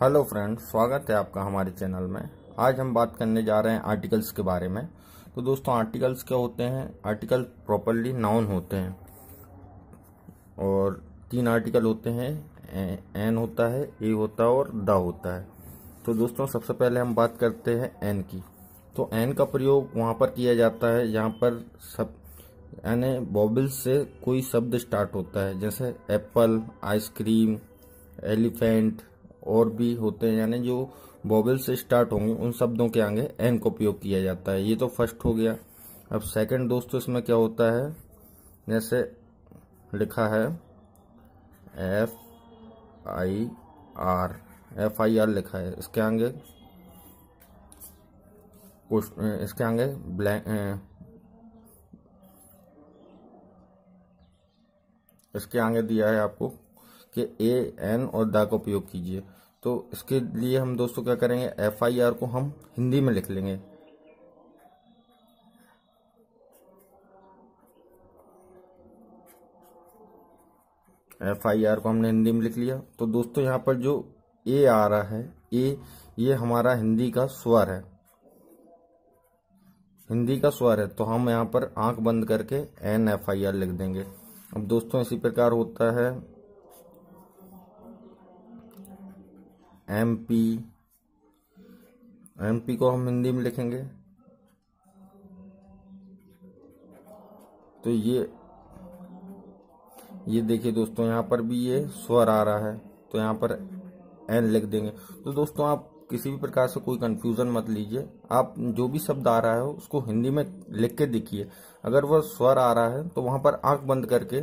hello friend स्वागत है आपका हमारे चैनल में आज हम बात करने जा रहे हैं आर्टिकल्स के बारे में तो दोस्तों आर्टिकल्स क्या होते हैं आर्टिकल प्रॉपरली नाउन होते हैं और तीन आर्टिकल होते हैं एन होता है ए होता है और द होता है तो दोस्तों सबसे पहले हम बात करते हैं एन की तो एन का प्रयोग वहाँ पर किया जाता है जहाँ पर सब यानी बॉबल से कोई शब्द स्टार्ट होता है जैसे एप्पल आइसक्रीम एलिफेंट और भी होते हैं यानी जो बॉबल से स्टार्ट होंगे उन शब्दों के आगे एन का उपयोग किया जाता है ये तो फर्स्ट हो गया अब सेकंड दोस्तों इसमें क्या होता है जैसे लिखा है F I R F I R लिखा है इसके आगे इसके आगे ब्लैंक इसके आगे दिया है आपको कि ए एन और द का उपयोग कीजिए तो इसके लिए हम दोस्तों क्या करेंगे एफ आई आर को हम हिंदी में लिख लेंगे एफ आई आर को हमने हिंदी में लिख लिया तो दोस्तों यहां पर जो ए आ रहा है ए ये हमारा हिंदी का स्वर है हिंदी का स्वर है तो हम यहां पर आंख बंद करके एन एफ आई आर लिख देंगे अब दोस्तों इसी प्रकार होता है एम पी एम पी को हम हिंदी में लिखेंगे तो ये ये देखिए दोस्तों यहां पर भी ये स्वर आ रहा है तो यहां पर एन लिख देंगे तो दोस्तों आप किसी भी प्रकार से कोई कंफ्यूजन मत लीजिए आप जो भी शब्द आ रहा है उसको हिंदी में लिख के देखिए अगर वह स्वर आ रहा है तो वहां पर आंख बंद करके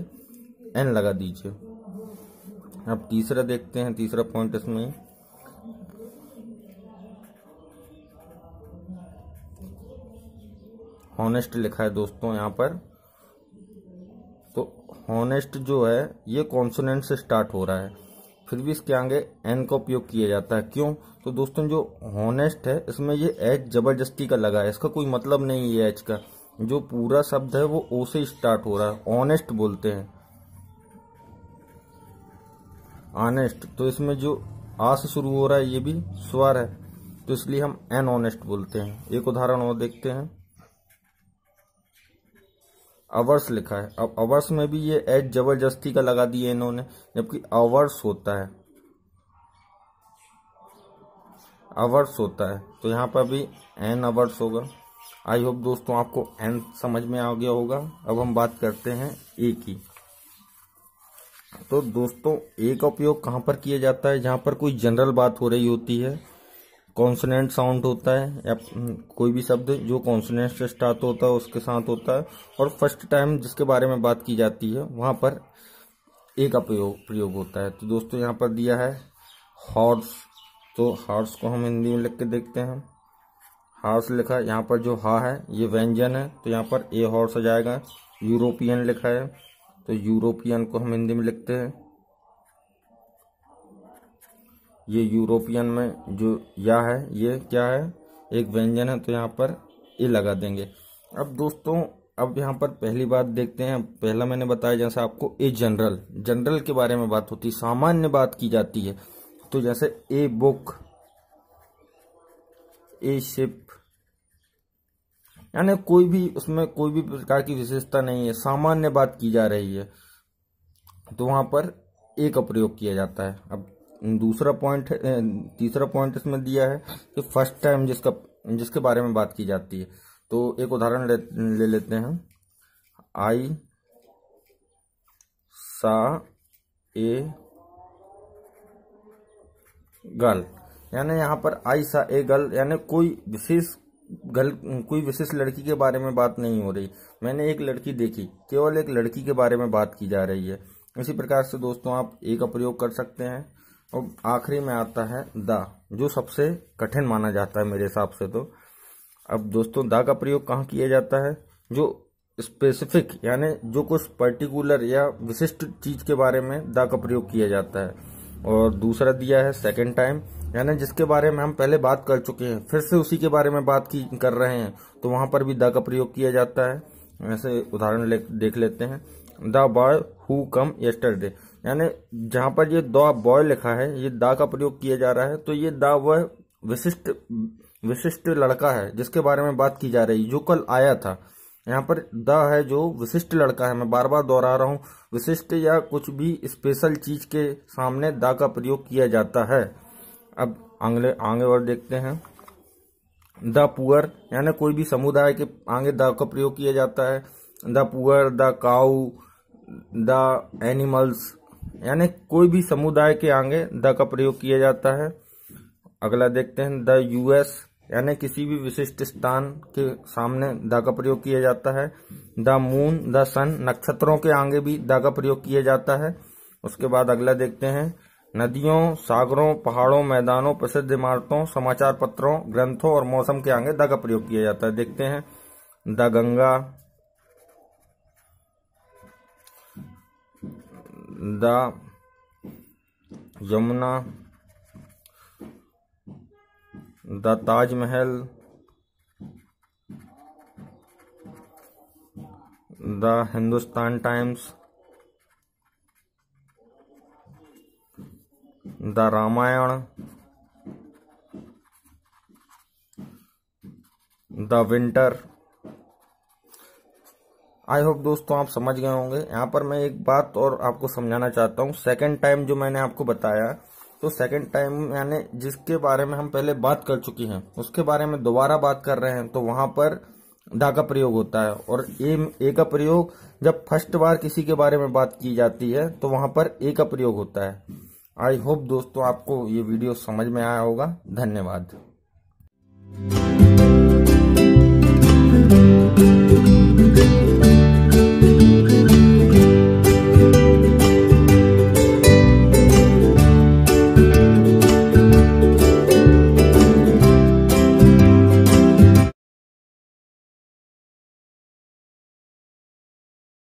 एन लगा दीजिए अब तीसरा देखते हैं तीसरा पॉइंट इसमें हॉनेस्ट लिखा है दोस्तों यहाँ पर तो हॉनेस्ट जो है ये कॉन्सोनेंट से स्टार्ट हो रहा है फिर भी इसके आगे एन का उपयोग किया जाता है क्यों तो दोस्तों जो हॉनेस्ट है इसमें ये एच जबरदस्ती का लगा है इसका कोई मतलब नहीं है एच का जो पूरा शब्द है वो ओ से स्टार्ट हो रहा है ऑनेस्ट बोलते हैं ऑनेस्ट तो इसमें जो आ से शुरू हो रहा है ये भी स्वर है तो इसलिए हम एन ऑनेस्ट बोलते हैं एक उदाहरण और देखते हैं अवर्स लिखा है अब अवर्स में भी ये एच जबरदस्ती का लगा दिए इन्होंने जबकि अवर्स होता है अवर्स होता है तो यहाँ पर भी एन अवर्स होगा आई होप दोस्तों आपको एन समझ में आ गया होगा अब हम बात करते हैं ए की तो दोस्तों ए का उपयोग कहाँ पर किया जाता है जहाँ पर कोई जनरल बात हो रही होती है कॉन्सनेंट साउंड होता है या हम्म, कोई भी शब्द जो कॉन्सनेंट से स्टार्ट होता है उसके साथ होता है और फर्स्ट टाइम जिसके बारे में बात की जाती है वहाँ पर ए का प्रयोग प्रयोग होता है तो दोस्तों यहाँ पर दिया है हॉर्स तो हॉर्स को हम हिंदी में लिख के देखते हैं हॉर्स लिखा है यहाँ पर जो हा है ये व्यंजन है तो यहाँ पर ए हॉर्स आ जाएगा यूरोपियन लिखा है तो यूरोपियन को हम हिंदी में लिखते हैं ये यूरोपियन में जो या है ये क्या है एक व्यंजन है तो यहाँ पर ये लगा देंगे अब दोस्तों अब यहाँ पर पहली बात देखते हैं पहला मैंने बताया जैसा आपको ए जनरल जनरल के बारे में बात होती सामान्य बात की जाती है तो जैसे ए बुक ए शिप यानी कोई भी उसमें कोई भी प्रकार की विशेषता नहीं है सामान्य बात की जा रही है तो वहां पर ए का प्रयोग किया जाता है अब दूसरा पॉइंट तीसरा पॉइंट इसमें दिया है कि फर्स्ट टाइम जिसका जिसके बारे में बात की जाती है तो एक उदाहरण ले, ले लेते हैं आई सा ए गर्ल यानी यहाँ पर आई सा ए गर्ल यानी कोई विशेष गर्ल कोई विशेष लड़की के बारे में बात नहीं हो रही मैंने एक लड़की देखी केवल एक लड़की के बारे में बात की जा रही है इसी प्रकार से दोस्तों आप ए का प्रयोग कर सकते हैं और आखिरी में आता है द जो सबसे कठिन माना जाता है मेरे हिसाब से तो अब दोस्तों द का प्रयोग कहाँ किया जाता है जो स्पेसिफिक यानी जो कुछ पर्टिकुलर या विशिष्ट चीज के बारे में द का प्रयोग किया जाता है और दूसरा दिया है सेकेंड टाइम यानी जिसके बारे में हम पहले बात कर चुके हैं फिर से उसी के बारे में बात की कर रहे हैं तो वहां पर भी द का प्रयोग किया जाता है ऐसे उदाहरण देख लेते हैं the boy who come yesterday यानी जहां पर ये दा बॉय लिखा है ये दा का प्रयोग किया जा रहा है तो ये दा वह विशिष्ट विशिष्ट लड़का है जिसके बारे में बात की जा रही जो कल आया था यहाँ पर द है जो विशिष्ट लड़का है मैं बार बार दोहरा रहा हूँ विशिष्ट या कुछ भी स्पेशल चीज के सामने द का प्रयोग किया जाता है अब आंगले आगे और देखते हैं द पुअर यानी कोई भी समुदाय के आगे द का प्रयोग किया जाता है the poor the cow the animals यानी कोई भी समुदाय के आगे द का प्रयोग किया जाता है अगला देखते हैं द यूएस यानी किसी भी विशिष्ट स्थान के सामने द का प्रयोग किया जाता है द मून द सन नक्षत्रों के आगे भी द का प्रयोग किया जाता है उसके बाद अगला देखते हैं नदियों सागरों पहाड़ों मैदानों प्रसिद्ध इमारतों समाचार पत्रों ग्रंथों और मौसम के आगे द का प्रयोग किया जाता है देखते हैं the Ganga the Yamuna the Taj Mahal the Hindustan times the Ramayan the winter I hope दोस्तों आप समझ गए होंगे यहाँ पर मैं एक बात और आपको समझाना चाहता हूँ सेकेंड टाइम जो मैंने आपको बताया तो सेकेंड टाइम यानी जिसके बारे में हम पहले बात कर चुकी हैं उसके बारे में दोबारा बात कर रहे हैं तो वहां पर दा का प्रयोग होता है और ए ए का प्रयोग जब फर्स्ट बार किसी के बारे में बात की जाती है तो वहां पर ए का प्रयोग होता है आई होप दोस्तों आपको ये वीडियो समझ में आया होगा धन्यवाद